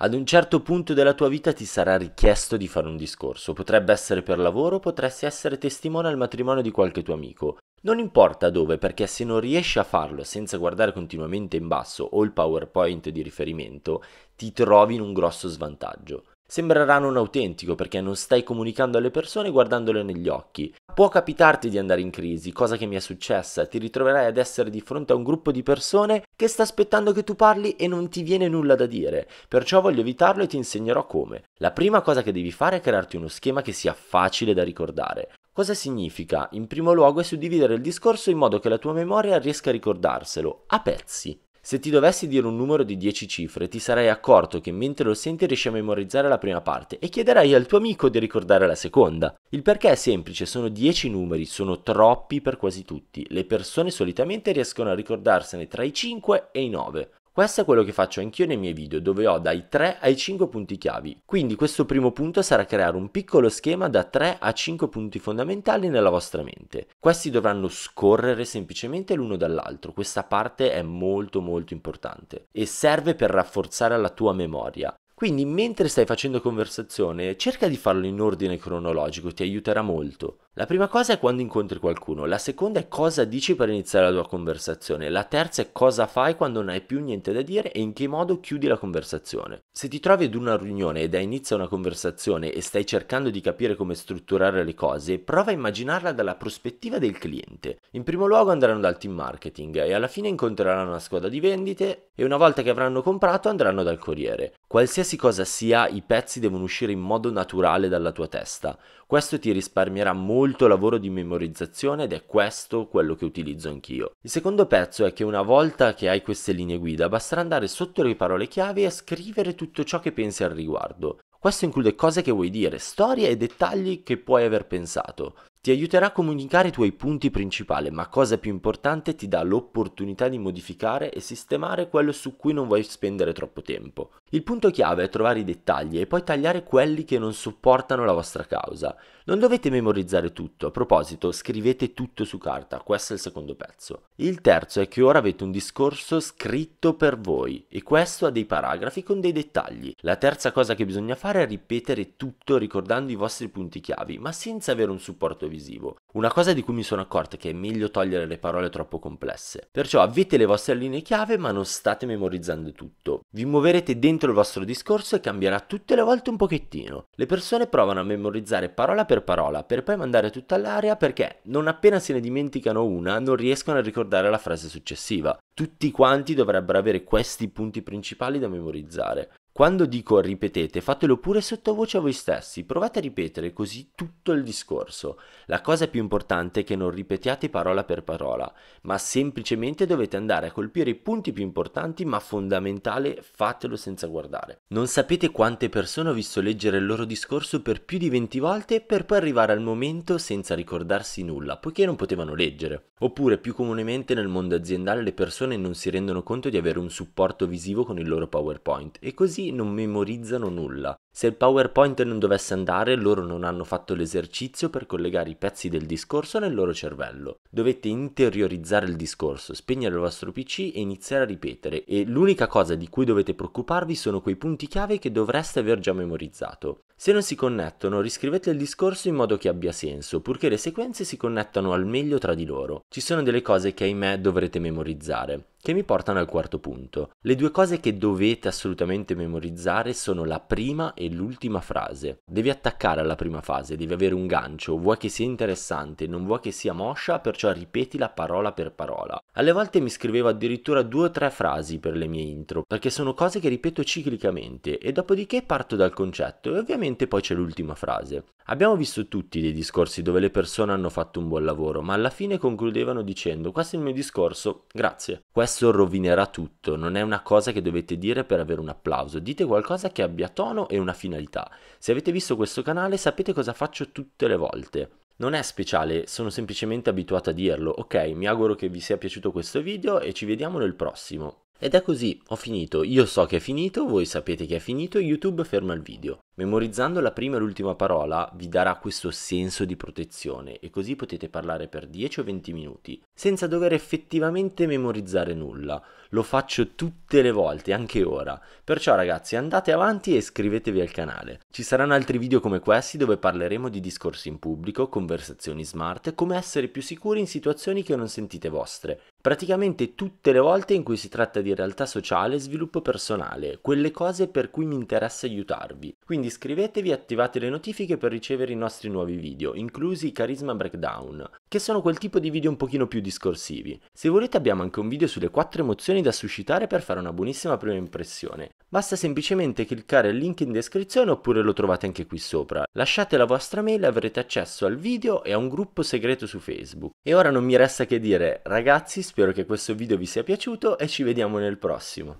Ad un certo punto della tua vita ti sarà richiesto di fare un discorso, potrebbe essere per lavoro, potresti essere testimone al matrimonio di qualche tuo amico. Non importa dove, perché se non riesci a farlo senza guardare continuamente in basso o il PowerPoint di riferimento, ti trovi in un grosso svantaggio. Sembrerà non autentico perché non stai comunicando alle persone guardandole negli occhi può capitarti di andare in crisi, cosa che mi è successa, ti ritroverai ad essere di fronte a un gruppo di persone che sta aspettando che tu parli e non ti viene nulla da dire, perciò voglio evitarlo e ti insegnerò come. La prima cosa che devi fare è crearti uno schema che sia facile da ricordare. Cosa significa? In primo luogo è suddividere il discorso in modo che la tua memoria riesca a ricordarselo, a pezzi. Se ti dovessi dire un numero di 10 cifre, ti sarei accorto che mentre lo senti riesci a memorizzare la prima parte e chiederai al tuo amico di ricordare la seconda. Il perché è semplice, sono 10 numeri, sono troppi per quasi tutti. Le persone solitamente riescono a ricordarsene tra i 5 e i 9. Questo è quello che faccio anch'io nei miei video dove ho dai 3 ai 5 punti chiavi. Quindi questo primo punto sarà creare un piccolo schema da 3 a 5 punti fondamentali nella vostra mente. Questi dovranno scorrere semplicemente l'uno dall'altro. Questa parte è molto molto importante e serve per rafforzare la tua memoria. Quindi mentre stai facendo conversazione cerca di farlo in ordine cronologico, ti aiuterà molto. La prima cosa è quando incontri qualcuno, la seconda è cosa dici per iniziare la tua conversazione, la terza è cosa fai quando non hai più niente da dire e in che modo chiudi la conversazione. Se ti trovi ad una riunione ed da inizio una conversazione e stai cercando di capire come strutturare le cose, prova a immaginarla dalla prospettiva del cliente. In primo luogo andranno dal team marketing e alla fine incontreranno una squadra di vendite, e una volta che avranno comprato andranno dal corriere. Qualsiasi cosa sia, i pezzi devono uscire in modo naturale dalla tua testa. Questo ti risparmierà molto lavoro di memorizzazione ed è questo quello che utilizzo anch'io. Il secondo pezzo è che una volta che hai queste linee guida basterà andare sotto le parole chiave e scrivere tutto ciò che pensi al riguardo. Questo include cose che vuoi dire, storie e dettagli che puoi aver pensato. Ti aiuterà a comunicare i tuoi punti principali, ma cosa più importante ti dà l'opportunità di modificare e sistemare quello su cui non vuoi spendere troppo tempo. Il punto chiave è trovare i dettagli e poi tagliare quelli che non supportano la vostra causa. Non dovete memorizzare tutto, a proposito scrivete tutto su carta, questo è il secondo pezzo. Il terzo è che ora avete un discorso scritto per voi e questo ha dei paragrafi con dei dettagli. La terza cosa che bisogna fare è ripetere tutto ricordando i vostri punti chiavi, ma senza avere un supporto visivo. Una cosa di cui mi sono accorto è che è meglio togliere le parole troppo complesse. Perciò avete le vostre linee chiave ma non state memorizzando tutto. Vi muoverete dentro il vostro discorso e cambierà tutte le volte un pochettino. Le persone provano a memorizzare parola per parola per poi mandare tutta all'aria perché non appena se ne dimenticano una non riescono a ricordare la frase successiva. Tutti quanti dovrebbero avere questi punti principali da memorizzare. Quando dico ripetete, fatelo pure sottovoce a voi stessi, provate a ripetere così tutto il discorso. La cosa più importante è che non ripetiate parola per parola, ma semplicemente dovete andare a colpire i punti più importanti, ma fondamentale fatelo senza guardare. Non sapete quante persone ho visto leggere il loro discorso per più di 20 volte per poi arrivare al momento senza ricordarsi nulla, poiché non potevano leggere. Oppure più comunemente nel mondo aziendale le persone non si rendono conto di avere un supporto visivo con il loro PowerPoint e così non memorizzano nulla. Se il PowerPoint non dovesse andare, loro non hanno fatto l'esercizio per collegare i pezzi del discorso nel loro cervello. Dovete interiorizzare il discorso, spegnere il vostro PC e iniziare a ripetere. E l'unica cosa di cui dovete preoccuparvi sono quei punti chiave che dovreste aver già memorizzato. Se non si connettono, riscrivete il discorso in modo che abbia senso, purché le sequenze si connettano al meglio tra di loro. Ci sono delle cose che ahimè dovrete memorizzare. Che mi portano al quarto punto. Le due cose che dovete assolutamente memorizzare sono la prima e l'ultima frase. Devi attaccare alla prima fase, devi avere un gancio, vuoi che sia interessante, non vuoi che sia moscia, perciò ripeti la parola per parola. Alle volte mi scrivevo addirittura due o tre frasi per le mie intro, perché sono cose che ripeto ciclicamente e dopodiché parto dal concetto e ovviamente poi c'è l'ultima frase. Abbiamo visto tutti dei discorsi dove le persone hanno fatto un buon lavoro, ma alla fine concludevano dicendo questo è il mio discorso, grazie. Questo rovinerà tutto, non è una cosa che dovete dire per avere un applauso, dite qualcosa che abbia tono e una finalità. Se avete visto questo canale sapete cosa faccio tutte le volte. Non è speciale, sono semplicemente abituato a dirlo. Ok, mi auguro che vi sia piaciuto questo video e ci vediamo nel prossimo. Ed è così, ho finito. Io so che è finito, voi sapete che è finito, YouTube ferma il video. Memorizzando la prima e l'ultima parola vi darà questo senso di protezione e così potete parlare per 10 o 20 minuti senza dover effettivamente memorizzare nulla. Lo faccio tutte le volte, anche ora. Perciò ragazzi andate avanti e iscrivetevi al canale. Ci saranno altri video come questi dove parleremo di discorsi in pubblico, conversazioni smart, come essere più sicuri in situazioni che non sentite vostre praticamente tutte le volte in cui si tratta di realtà sociale e sviluppo personale, quelle cose per cui mi interessa aiutarvi. Quindi iscrivetevi e attivate le notifiche per ricevere i nostri nuovi video, inclusi i Charisma Breakdown, che sono quel tipo di video un pochino più discorsivi. Se volete abbiamo anche un video sulle 4 emozioni da suscitare per fare una buonissima prima impressione, Basta semplicemente cliccare il link in descrizione oppure lo trovate anche qui sopra. Lasciate la vostra mail e avrete accesso al video e a un gruppo segreto su Facebook. E ora non mi resta che dire, ragazzi, spero che questo video vi sia piaciuto e ci vediamo nel prossimo.